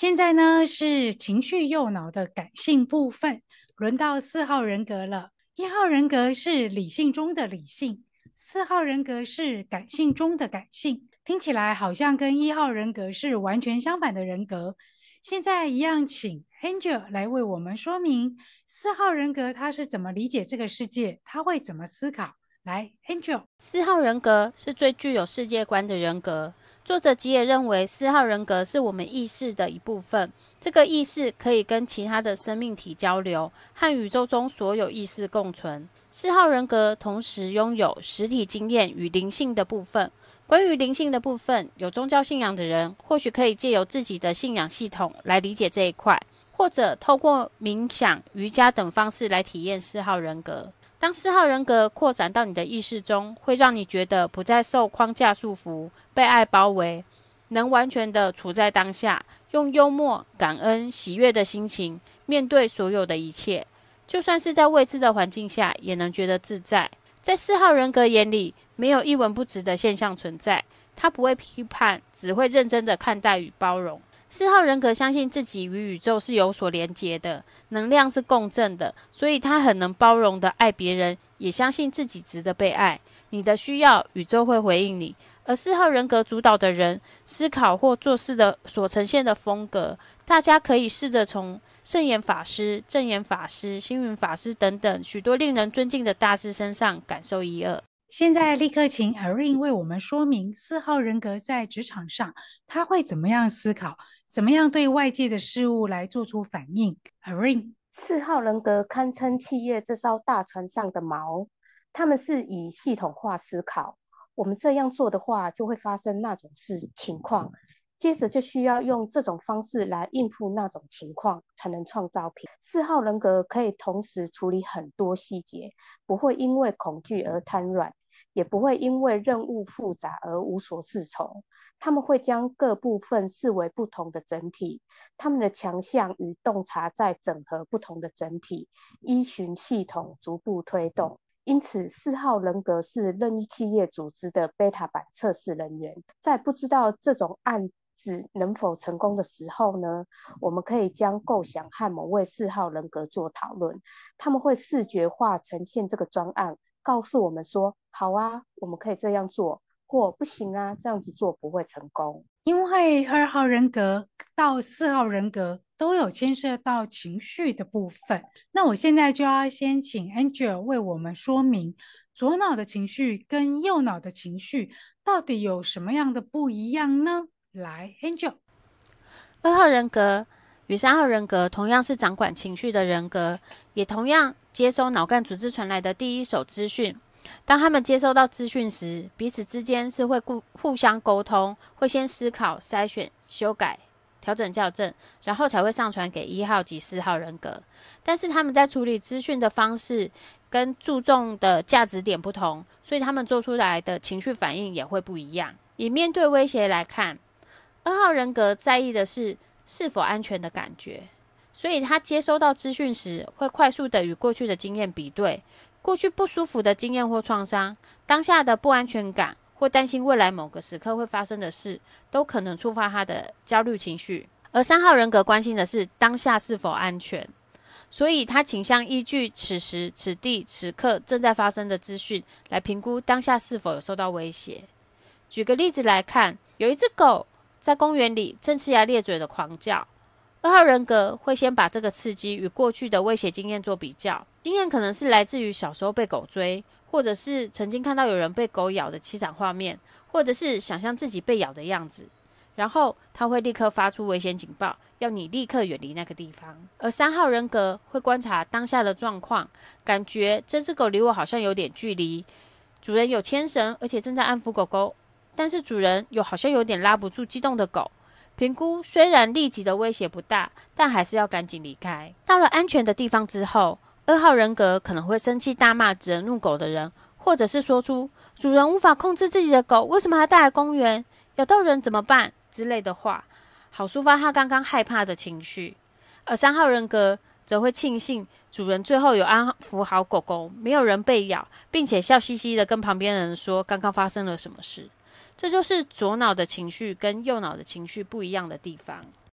现在呢是情绪右脑的感性部分，轮到四号人格了。一号人格是理性中的理性，四号人格是感性中的感性。听起来好像跟一号人格是完全相反的人格。现在一样，请 Angel 来为我们说明四号人格他是怎么理解这个世界，他会怎么思考。来，Angel，四号人格是最具有世界观的人格。作者吉野认为，四号人格是我们意识的一部分。这个意识可以跟其他的生命体交流，和宇宙中所有意识共存。四号人格同时拥有实体经验与灵性的部分。关于灵性的部分，有宗教信仰的人或许可以借由自己的信仰系统来理解这一块，或者透过冥想、瑜伽等方式来体验四号人格。当四号人格扩展到你的意识中，会让你觉得不再受框架束缚，被爱包围，能完全的处在当下，用幽默、感恩、喜悦的心情面对所有的一切，就算是在未知的环境下，也能觉得自在。在四号人格眼里，没有一文不值的现象存在，他不会批判，只会认真的看待与包容。四号人格相信自己与宇宙是有所连结的，能量是共振的，所以他很能包容的爱别人，也相信自己值得被爱。你的需要，宇宙会回应你。而四号人格主导的人思考或做事的所呈现的风格，大家可以试着从圣严法师、正严法师、星云法师等等许多令人尊敬的大师身上感受一二。现在立刻请 r 阿 e 为我们说明四号人格在职场上他会怎么样思考，怎么样对外界的事物来做出反应。r 阿 e 四号人格堪称企业这艘大船上的锚，他们是以系统化思考，我们这样做的话就会发生那种事情况，接着就需要用这种方式来应付那种情况才能创造品。四号人格可以同时处理很多细节，不会因为恐惧而瘫软。也不会因为任务复杂而无所适从，他们会将各部分视为不同的整体，他们的强项与洞察在整合不同的整体，依循系统逐步推动。因此，四号人格是任意企业组织的贝塔版测试人员，在不知道这种案子能否成功的时候呢，我们可以将构想和某位四号人格做讨论，他们会视觉化呈现这个专案，告诉我们说。好啊，我们可以这样做，或不行啊，这样子做不会成功，因为二号人格到四号人格都有牵涉到情绪的部分。那我现在就要先请 Angel 为我们说明左脑的情绪跟右脑的情绪到底有什么样的不一样呢？来，Angel，二号人格与三号人格同样是掌管情绪的人格，也同样接收脑干组织传来的第一手资讯。当他们接收到资讯时，彼此之间是会互互相沟通，会先思考、筛选、修改、调整、校正，然后才会上传给一号及四号人格。但是他们在处理资讯的方式跟注重的价值点不同，所以他们做出来的情绪反应也会不一样。以面对威胁来看，二号人格在意的是是否安全的感觉，所以他接收到资讯时会快速的与过去的经验比对。过去不舒服的经验或创伤，当下的不安全感，或担心未来某个时刻会发生的事，都可能触发他的焦虑情绪。而三号人格关心的是当下是否安全，所以他倾向依据此时此地此刻正在发生的资讯来评估当下是否有受到威胁。举个例子来看，有一只狗在公园里正呲牙咧嘴的狂叫。二号人格会先把这个刺激与过去的威胁经验做比较，经验可能是来自于小时候被狗追，或者是曾经看到有人被狗咬的凄惨画面，或者是想象自己被咬的样子。然后他会立刻发出危险警报，要你立刻远离那个地方。而三号人格会观察当下的状况，感觉这只狗离我好像有点距离，主人有牵绳，而且正在安抚狗狗，但是主人又好像有点拉不住激动的狗。评估虽然立即的威胁不大，但还是要赶紧离开。到了安全的地方之后，二号人格可能会生气大骂指人怒狗的人，或者是说出主人无法控制自己的狗，为什么还带来公园咬到人怎么办之类的话，好抒发他刚刚害怕的情绪。而三号人格则会庆幸主人最后有安抚好狗狗，没有人被咬，并且笑嘻嘻的跟旁边人说刚刚发生了什么事。这就是左脑的情绪跟右脑的情绪不一样的地方。